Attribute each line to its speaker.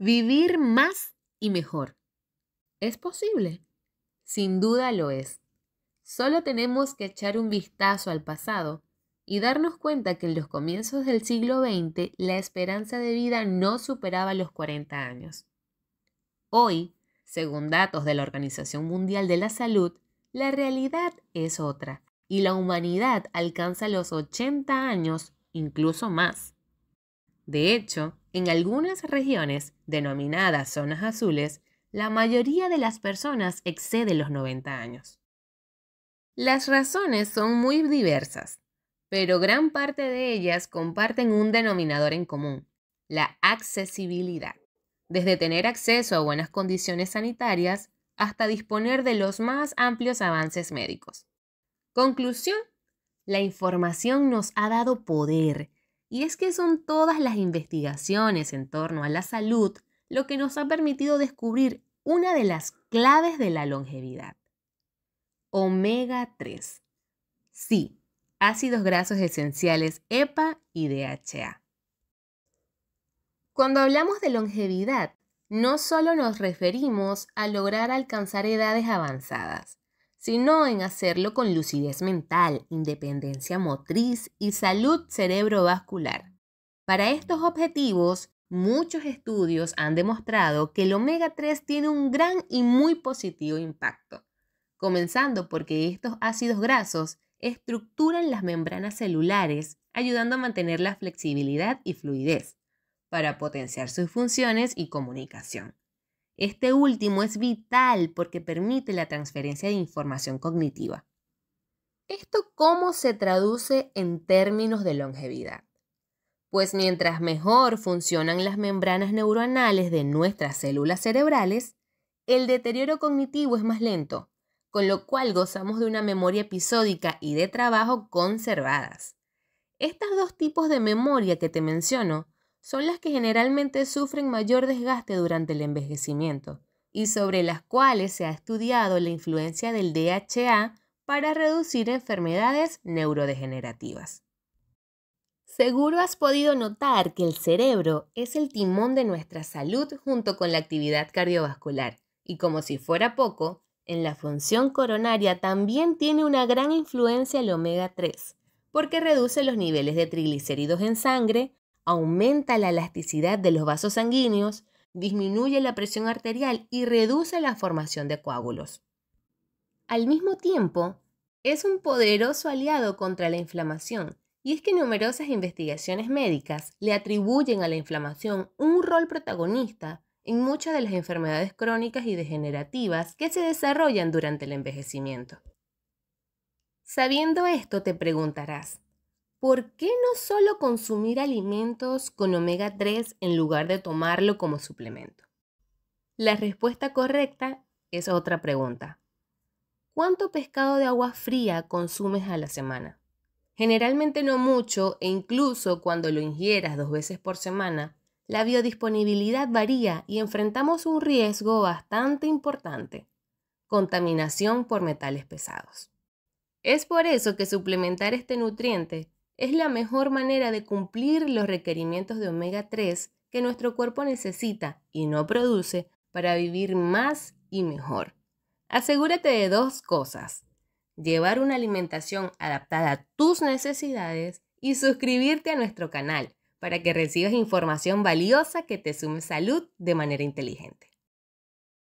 Speaker 1: Vivir más y mejor. ¿Es posible? Sin duda lo es. Solo tenemos que echar un vistazo al pasado y darnos cuenta que en los comienzos del siglo XX la esperanza de vida no superaba los 40 años. Hoy, según datos de la Organización Mundial de la Salud, la realidad es otra y la humanidad alcanza los 80 años, incluso más. De hecho, en algunas regiones, denominadas zonas azules, la mayoría de las personas excede los 90 años. Las razones son muy diversas, pero gran parte de ellas comparten un denominador en común, la accesibilidad. Desde tener acceso a buenas condiciones sanitarias hasta disponer de los más amplios avances médicos. Conclusión, la información nos ha dado poder y es que son todas las investigaciones en torno a la salud lo que nos ha permitido descubrir una de las claves de la longevidad. Omega 3. Sí, ácidos grasos esenciales EPA y DHA. Cuando hablamos de longevidad, no solo nos referimos a lograr alcanzar edades avanzadas, sino en hacerlo con lucidez mental, independencia motriz y salud cerebrovascular. Para estos objetivos, muchos estudios han demostrado que el omega 3 tiene un gran y muy positivo impacto, comenzando porque estos ácidos grasos estructuran las membranas celulares, ayudando a mantener la flexibilidad y fluidez, para potenciar sus funciones y comunicación. Este último es vital porque permite la transferencia de información cognitiva. ¿Esto cómo se traduce en términos de longevidad? Pues mientras mejor funcionan las membranas neuronales de nuestras células cerebrales, el deterioro cognitivo es más lento, con lo cual gozamos de una memoria episódica y de trabajo conservadas. Estos dos tipos de memoria que te menciono son las que generalmente sufren mayor desgaste durante el envejecimiento y sobre las cuales se ha estudiado la influencia del DHA para reducir enfermedades neurodegenerativas. Seguro has podido notar que el cerebro es el timón de nuestra salud junto con la actividad cardiovascular y como si fuera poco, en la función coronaria también tiene una gran influencia el omega 3, porque reduce los niveles de triglicéridos en sangre, aumenta la elasticidad de los vasos sanguíneos, disminuye la presión arterial y reduce la formación de coágulos. Al mismo tiempo, es un poderoso aliado contra la inflamación, y es que numerosas investigaciones médicas le atribuyen a la inflamación un rol protagonista en muchas de las enfermedades crónicas y degenerativas que se desarrollan durante el envejecimiento. Sabiendo esto, te preguntarás, ¿por qué no solo consumir alimentos con omega 3 en lugar de tomarlo como suplemento? La respuesta correcta es otra pregunta. ¿Cuánto pescado de agua fría consumes a la semana? Generalmente no mucho e incluso cuando lo ingieras dos veces por semana, la biodisponibilidad varía y enfrentamos un riesgo bastante importante, contaminación por metales pesados. Es por eso que suplementar este nutriente es la mejor manera de cumplir los requerimientos de omega 3 que nuestro cuerpo necesita y no produce para vivir más y mejor. Asegúrate de dos cosas. Llevar una alimentación adaptada a tus necesidades y suscribirte a nuestro canal para que recibas información valiosa que te sume salud de manera inteligente.